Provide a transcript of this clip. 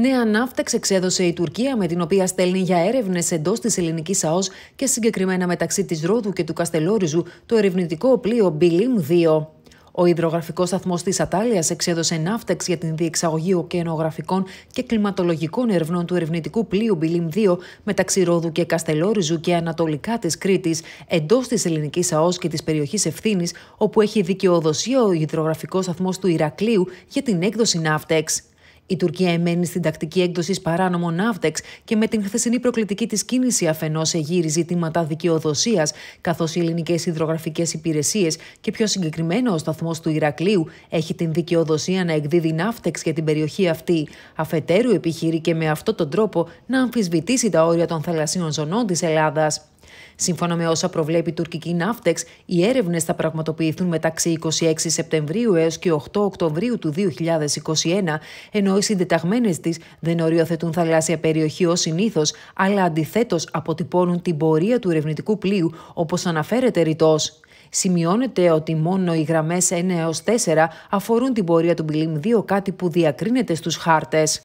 Νέα ναύτεξ εξέδωσε η Τουρκία, με την οποία στέλνει για έρευνες εντός της ελληνικής ΑΟΣ και συγκεκριμένα μεταξύ της Ρόδου και του Καστελόριζου το ερευνητικό πλοίο Μπιλίμ 2. Ο υδρογραφικός σταθμός της Ατάλειας εξέδωσε ναύτεξ για την διεξαγωγή οκένογραφικών και κλιματολογικών ερευνών του ερευνητικού πλοίου Μπιλίμ 2 μεταξύ Ρόδου και Καστελόριζου και ανατολικά της Κρήτης, εντός της ελληνικής ΑΟΣ και της περιοχής Ευθύνης, όπου έχει δικαιοδοσία ο υδρογραφικός σταθμός του Ηρακλείου για την έκδοση ναύτεξ. Η Τουρκία εμένει στην τακτική έκδοσης παράνομων ναύτεξ και με την χθεσινή προκλητική της κίνηση αφενός εγείρει ζητήματα δικαιοδοσίας, καθώς οι ελληνικές υδρογραφικές υπηρεσίες και πιο συγκεκριμένα ο σταθμός του Ηρακλείου έχει την δικαιοδοσία να εκδίδει ναύτεξ για την περιοχή αυτή. Αφετέρου, επιχειρεί και με αυτόν τον τρόπο να αμφισβητήσει τα όρια των θαλασσίων ζωνών της Ελλάδας. Σύμφωνα με όσα προβλέπει η τουρκική Ναύτεξ, οι έρευνες θα πραγματοποιηθούν μεταξύ 26 Σεπτεμβρίου έως και 8 Οκτωβρίου του 2021, ενώ οι συντεταγμένες της δεν οριοθετούν θαλάσσια περιοχή ως συνήθως, αλλά αντιθέτως αποτυπώνουν την πορεία του ερευνητικού πλοίου, όπως αναφέρεται ρητός. Σημειώνεται ότι μόνο οι γραμμές 1 έω 4 αφορούν την πορεία του Μπιλίμ 2, κάτι που διακρίνεται στους χάρτες.